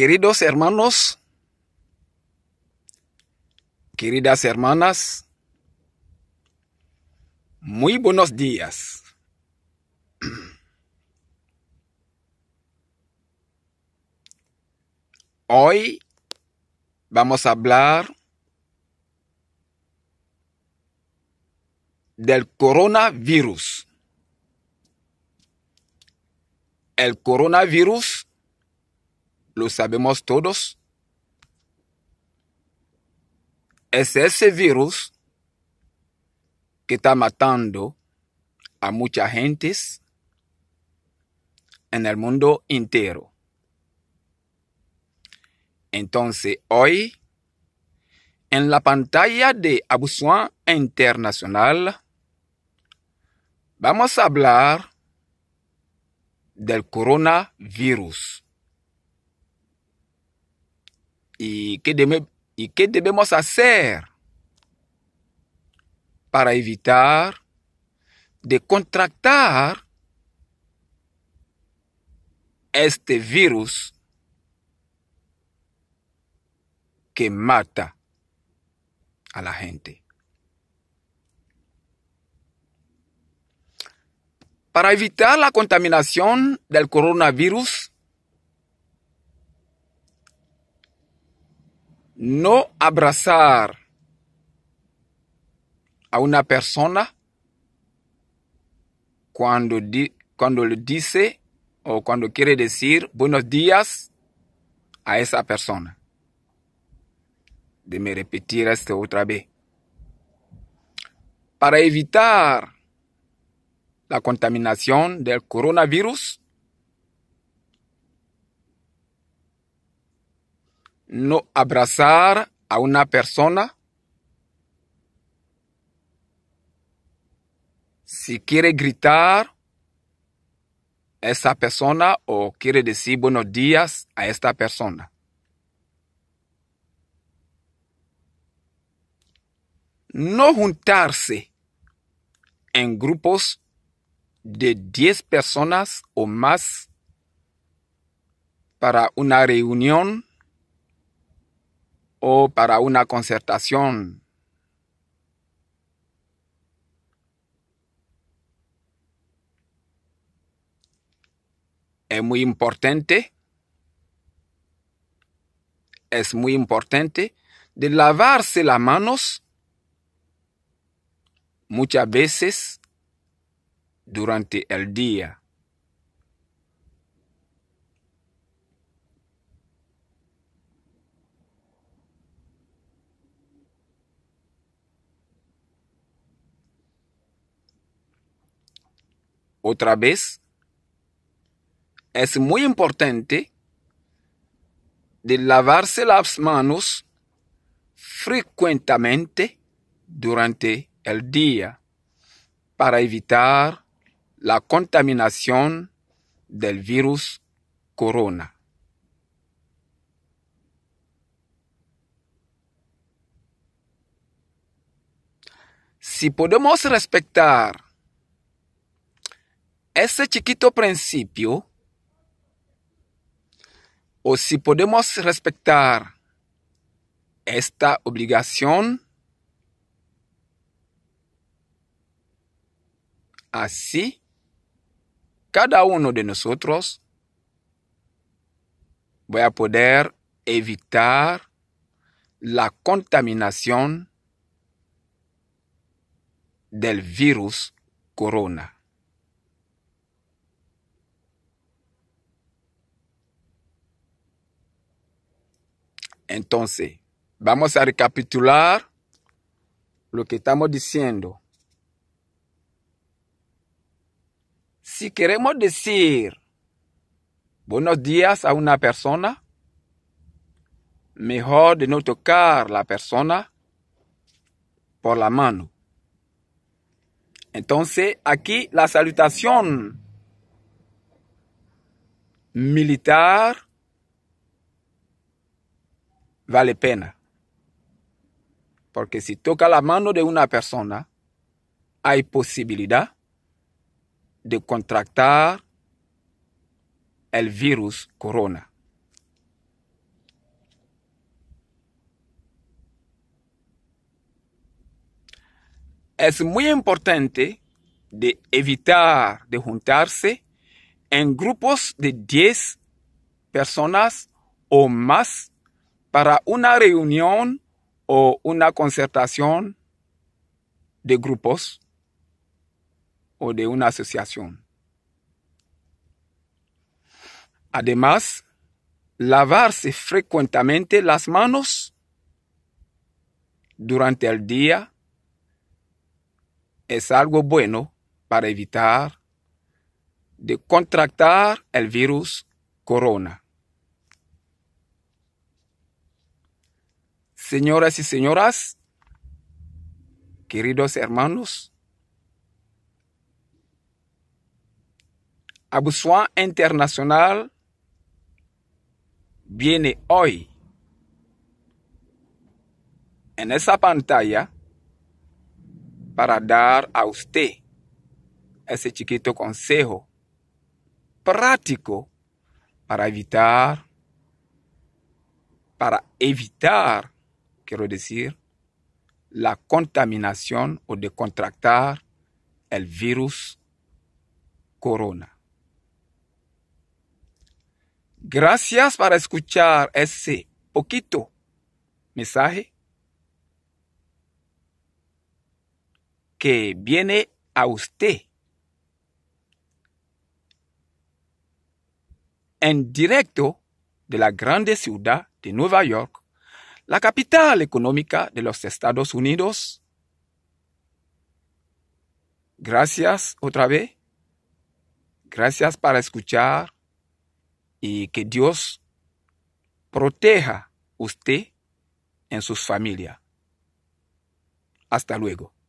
Queridos hermanos, queridas hermanas, muy buenos días. Hoy vamos a hablar del coronavirus. El coronavirus lo sabemos todos. Es ese virus que está matando a mucha gente en el mundo entero. Entonces, hoy, en la pantalla de Abusuan Internacional, vamos a hablar del coronavirus. ¿Y qué, debemos hacer para evitar de contractar este virus que mata a la gente? Para evitar la contaminación del coronavirus, no abrazar a una persona cuando, di, cuando le dice o cuando quiere decir buenos días a esa persona. de me repetir este otra vez. Para evitar la contaminación del coronavirus, no abrazar a una persona. Si quiere gritar a esa persona o quiere decir buenos días a esta persona. No juntarse en grupos de 10 personas o más para una reunión o para una concertación. Es muy importante, es muy importante de lavarse las manos muchas veces durante el día. Otra vez, es muy importante de lavarse las manos frecuentemente durante el día para evitar la contaminación del virus corona. Si podemos respetar ese chiquito principio, o si podemos respetar esta obligación, así, cada uno de nosotros voy a poder evitar la contaminación del virus corona. Entonces, vamos a recapitular lo que estamos diciendo. Si queremos decir buenos días a una persona, mejor de no tocar la persona por la mano. Entonces, aquí la salutación militar vale pena. Porque si toca la mano de una persona, hay posibilidad de contractar el virus corona. Es muy importante de evitar de juntarse en grupos de 10 personas o más para una reunión o una concertación de grupos o de una asociación. Además, lavarse frecuentemente las manos durante el día es algo bueno para evitar de contractar el virus corona. Señoras y señoras, queridos hermanos, Abusuan Internacional viene hoy. En esa pantalla para dar a usted ese chiquito consejo práctico para evitar para evitar quiero decir, la contaminación o de contractar el virus corona. Gracias para escuchar ese poquito mensaje que viene a usted en directo de la grande ciudad de Nueva York la capital económica de los Estados Unidos, gracias otra vez, gracias para escuchar y que Dios proteja usted en su familia. Hasta luego.